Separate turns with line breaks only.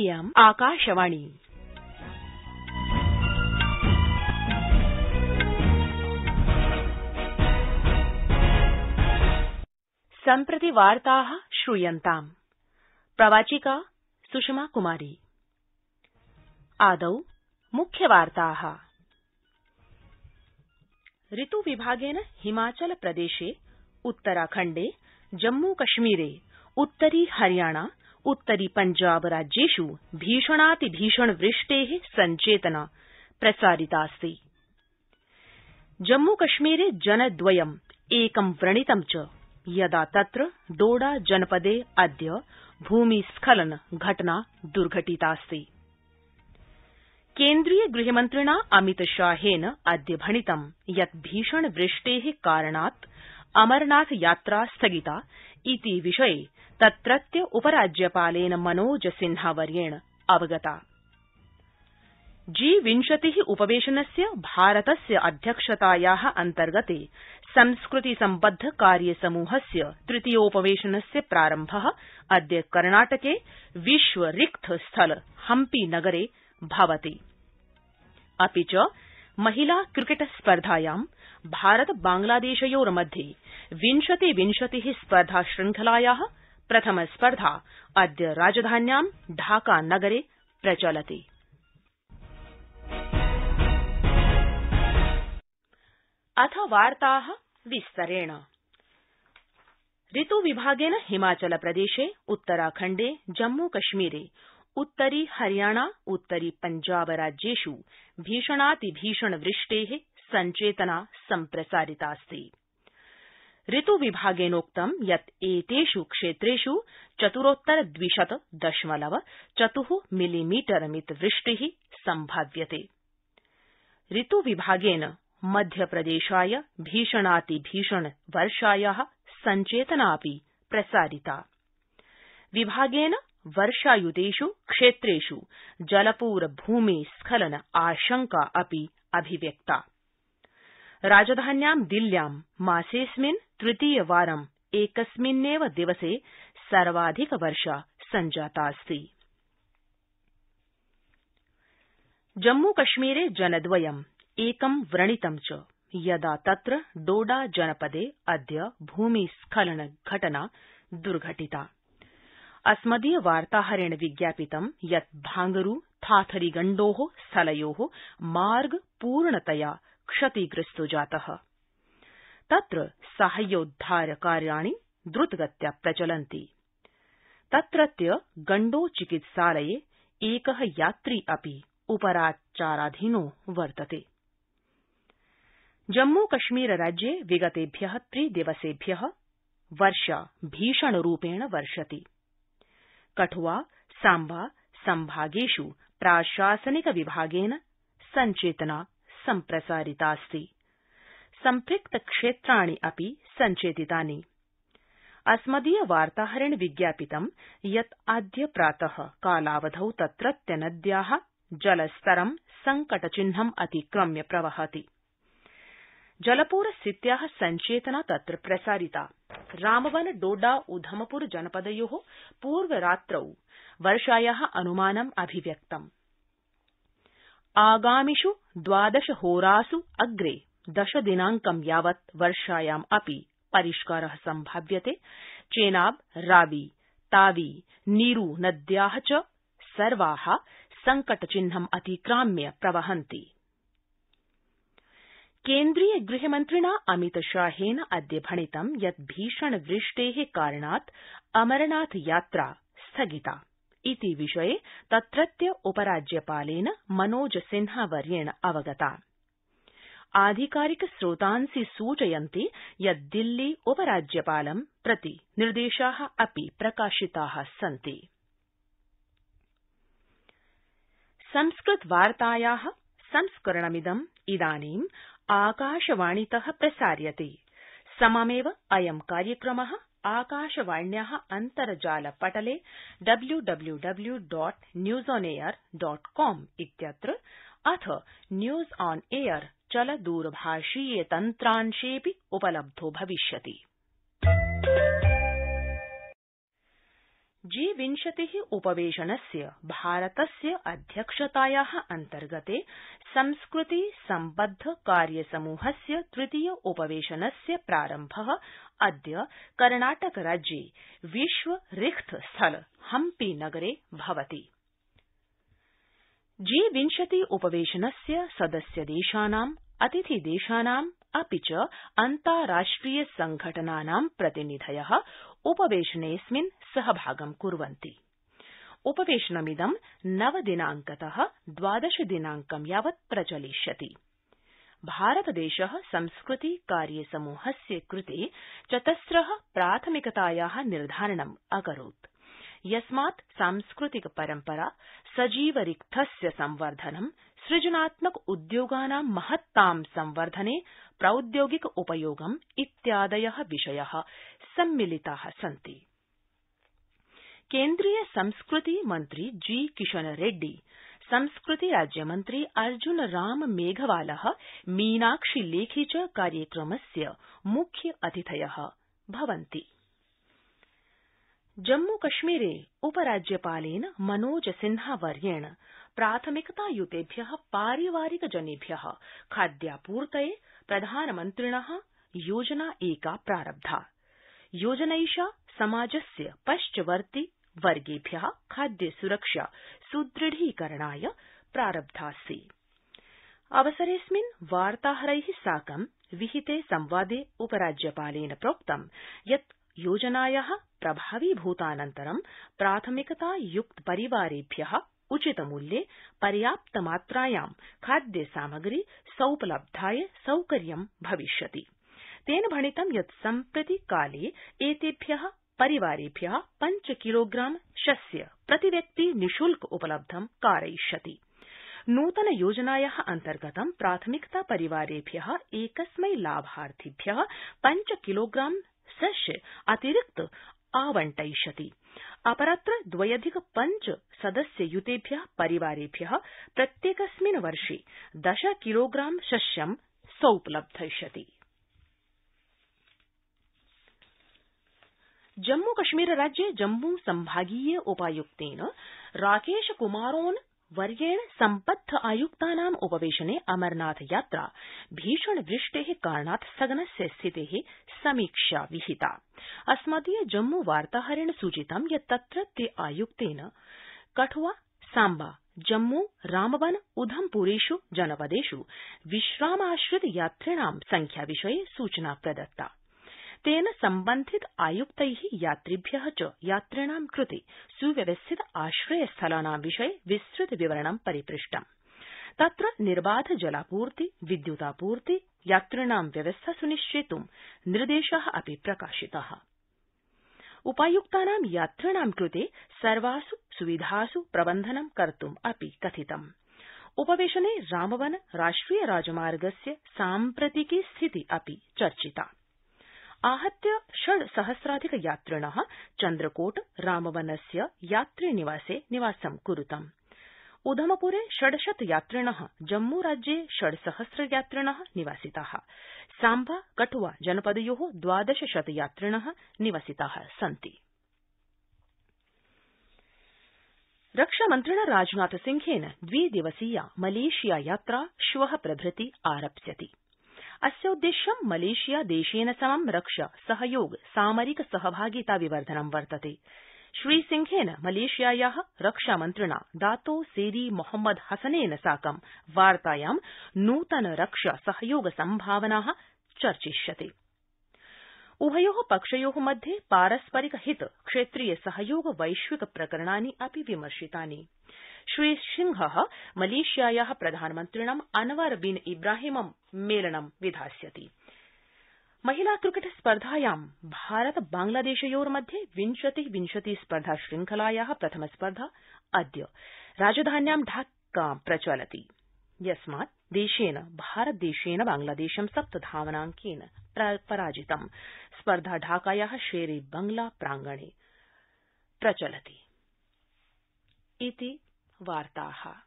इयम् आकाशवाणी सम्प्रति वार्ता श्रूयन्ताम् प्रवाचिका सुषमा कुमारी आदौ मुख्यवार्ता ऋतुविभागेन हिमाचल प्रदेशे उत्तराखण्डे जम्मूकश्मीरे उत्तरी हरियाणा उत्तरी पंजाब राज्येष् भीषणातिभीषण वृष्टे संचेतना प्रसारितास्ति जम्मूकश्मीरे जनद्वयम् एकं व्रणितं च यदा तत्र डोडा जनपदे अद्य भूमिस्खलन घटना दुर्घटितास्ति केन्द्रीय गृहमन्त्रिणा अमितशाहेन अद्य भणितं यत् भीषण वृष्टे कारणात् अमरनाथ यात्रा स्थगिता इति विषये तत्रत्य उपराज्यपालेन मनोज सिन्हा वर्येण अवगता जी विंशति उपवेशनस्य भारतस्य अध्यक्षताया अन्तर्गते संस्कृति सम्बद्ध कार्यसमूहस्य तृतीयोपवेशनस्य प्रारम्भ अद्य कर्णाटके विश्व रिक्त स्थल हम्पी नगरे भवति अपि च महिला क्रिकेट स्पर्धायां भारत बांग्लादेशयोर्मध्ये विंशति विंशति स्पर्धा श्रृंखलाया प्रथम स्पर्धा अद्य राजधान्यां ढाका नगरे प्रचलति हिमाचल ऋत्विभागेन हिमाचल प्रदेशे उत्तराखण्डे जम्मूकश्मीरे उत्तरी हरियाणा उत्तरी पंजाब राज्येष् भीषणातिभीषण वृष्टे सञ्चेतना सम्प्रसारितास्ति ऋतुविभागेनोक्तं यत् एतेष् क्षेत्रेष् चतुरोत्तर द्विशत दशमलव चतु मिलीमीटरमित वृष्टि सम्भाव्यते ऋतुविभागेन मध्यप्रदेशाय भीषणातिभीषण वर्षाया सञ्चेतनापि प्रसारिता विभागेन वर्षायुतेष् क्षेत्रेष् स्खलन आशंका अपि अभिव्यक्ता राजधान्यां दिल्ल्यां मासेऽस्मिन् तृतीयवारं एकस्मिन्नेव दिवसे सर्वाधिक वर्षा सञ्जातास्ति जम्मूकश्मीरे जनद्वयं एकं व्रणितं च यदा तत्र डोडा जनपदे अद्य भूमिस्खलन घटना द्र्घटिता अस्मदीय वार्ताहरेण विज्ञापितं यत् भांगरू थाथरीगण्डो स्थलयो मार्ग पूर्णतया क्षतिग्रस्तो जात तत्र साहाय्योद्धार कार्याणि द्रतगत्या प्रचलन्ति तत्रत्य गण्डो चिकित्सालये एक यात्री अपि उपराचाराधीनो वर्तत जम्मूकश्मीर राज्य विगतभ्य त्रिदिवसभ्य वर्षा भीषणरूपेण वर्षति कठुआ सांबा संभागेष् प्राशासनिक विभागेन संचेतना सम्प्रसारितास्ति सम्पृक्त क्षेत्राणि अपि सञ्चेतितानि अस्मदीय वार्ताहरेण विज्ञापितं यत् अद्य प्रात कालावधौ तत्रत्य नद्या जलस्तरं संकट चिह्नम् अतिक्रम्य प्रवहति जलपूरस्थित्या सञ्चेतना तत्र प्रसारिता रामबन डोडा उधमपुर जनपदयो पूर्वरात्रौ वर्षाया अनुमानम् अभिव्यक्तमं आगामिष् द्वादशहोरास् अग्रे दशदिनांकं यावत् वर्षायामपि परिष्कार सम्भाव्यते चेनाब रावी तावी नीरू नद्या च सर्वा संकटचिह्नम् अतिक्राम्य प्रवहन्ति केन्द्रीय गृहमन्त्रिणा अमितशाहेन अद्य भणितं यत् वृष्टे कारणात् अमरनाथ यात्रा स्थगिता इति विषये तत्रत्य उपराज्यपालेन मनोज सिन्हा वर्येण अवगता आधिकारिक स्रोतांसि सूचयन्ति यत् दिल्ली उपराज्यपालं प्रति निर्देशा अपि प्रकाशिता सन्ति संस्कृतवार्ताया संस्करणमिदं इदानीम् आकाशवाणीत प्रसार्यते सममेव अयं कार्यक्रम आकाशवाण्या अन्तर्जाल पटले W W W dot news on air dot com इत्यत्र अथ न्यूज ऑन एयर चल दूरभाषीय तन्त्रांशेऽपि उपलब्धो भविष्यति जी विंशति उपवेशनस्य भारतस्य अध्यक्षताया अन्तर्गते संस्कृति सम्बद्ध कार्यसमूहस्य तृतीय उपवेशनस्य प्रारम्भ अद्य कर्णाटक राज्ये विश्व रिक्थ स्थल हम्पी नगरे भवति जी विंशति उपवेशनस्य सदस्य देशानां अतिथि देशानां अपि च अन्ताराष्ट्रिय संघटनानां प्रतिनिधय उपवेशनेऽस्मिन् सहभागं कुर्वन्ति उपवेशनमिदं नव द्वादश दिनांकं यावत् प्रचलिष्यति भारतदेश संस्कृति कार्य समूहस्य कृते चतस्र प्राथमिकताया निर्धारणम् अकरोत् यस्मात् सांस्कृतिक परम्परा सजीवरिक्थस्य संवर्धनं सृजनात्मक उद्योगानां महत्तां संवर्धने प्रौद्योगिक उपयोगम् इत्यादय विषया सम्मिलिता सन्ति केन्द्रीय संस्कृति मन्त्री जी किशन रेड्डी संस्कृति राज्यमन्त्री अर्जुन राम मेघवाल मीनाक्षी लेखी च कार्यक्रमस्य मुख्य अतिथय भवन्ति जम्मूकश्मीरे उपराज्यपालेन मनोज सिन्हा वर्येण प्राथमिकतायुतेभ्य पारिवारिक जनेभ्य खाद्यापूर्तये प्रधानमन्त्रिण योजना एका प्रारब्धा योजनैषा समाजस्य पश्चवर्ति वर्गेभ्य खाद्य सुरक्षा सुदृढीकरणाय प्रारब्धास्ति अवसरेऽस्मिन् वार्ताहरै साकं विहिते संवादे उपराज्यपालेन प्रोक्तं यत् योजनाया प्रभावीभूतानन्तरं प्राथमिकतायुक्त परिवारेभ्य उचित पर्याप्त मात्रायां खाद्य सामग्री सौपलब्धाय सौकर्यं भविष्यति तेन भणितं यत् सम्प्रति काले एतेभ्य परिवारेभ्य पञ्च किलोग्राम शस्य प्रतिव्यक्ति निशुल्क उपलब्धं कारयिष्यति नूतन योजनाया अन्तर्गतं प्राथमिकता परिवारेभ्य एकस्मै लाभार्थिभ्य पञ्च किलोग्राम शस्य अतिरिक्त आवंटयिष्यति अपरत्र द्वयधिक पञ्च सदस्य युतेभ्य परिवारेभ्य प्रत्येकस्मिन् वर्षे दश किलोग्राम शस्यं सौपलब्धयिष्यति जम्मूकश्मीर जम्मूकश्मीर राज्ये जम्मू संभागीय उपायुक्तेन राकेश कुमारोन वर्येण सम्बद्ध आयुक्तानाम् उपवेशने अमरनाथ यात्रा भीषण वृष्टे कारणात् स्थगनस्य स्थिते समीक्षा विहिता अस्मदीय जम्मू वार्ताहरेण सूचितं यत् तत्रत्य आयुक्तेन कठ्आ सांबा जम्मू रामबन उधमपुरेष् जनपदेष् विश्रामाश्रित यात्रिणां संख्या विषये सूचना प्रदत्ता तेन सम्बन्धित आयुक्तै यात्रिभ्य च यात्रिणां कृते सुव्यवस्थित आश्रय स्थलानां विषये विस्तृत विवरणं परिपृष्टम् तत्र निर्बाध जलापूर्ति विद्युतापूर्ति यात्रिणां व्यवस्था सुनिश्चेतुं निर्देशा अपि प्रकाशिता उपायुक्तानां यात्रिणां कृते सर्वास् सुविधास् प्रबन्धनं कर्तुम् अपि कथितम् उपवेशने रामवन राष्ट्रिय राजमार्गस्य साम्प्रतिकी स्थिति अपि चर्चिता आहत्य षड् सहस्राधिक यात्रिण चन्द्रकोट रामवनस्य यात्रिनिवासे निवासं कुरुतम उधमपुरे षड्शत यात्रिण जम्मू राज्ये षड् सहस्र यात्रिण निवसिता सांबा कठ्आ जनपदयो द्वादश शत यात्रिण निवसिता सन्ति रक्षामन्त्रिणा राजनाथ सिंहेन द्वि दिवसीया मलेशिया यात्रा श्व प्रभृति आरप्स्यति मलेशिया देशेन समं रक्षा सहयोग सामरिक सहभागिता विवर्धनं वर्तते श्रीसिंहेन मलेशियाया रक्षामन्त्रिणा दातो सेरी मोहम्मद हसनेन साकं वार्तायां नूतन रक्षा सहयोग सम्भावना चर्चिष्यते उभयो पक्षयो मध्ये पारस्परिक हित क्षेत्रीय सहयोग वैश्विक प्रकरणानि अपि विमर्शितानि श्री सिंह मलेशियाया प्रधानमन्त्रिणं अनवर बिन इब्राहिमं मेलनं विधास्यति महिला क्रिकेट स्पर्धायां भारत बांग्लादेशयोर्मध्ये विंशति विंशति स्पर्धा श्रृंखलाया प्रथम स्पर्धा अद्य राजधान्यां ढाका प्रचलति यस्मात् देशेन भारतदेशेन बांग्लादेशं सप्तधावनांकेन पराजितम् स्पर्धा ढाकाया शेर ए बंगला प्रांगणे प्रचलति वार्ताः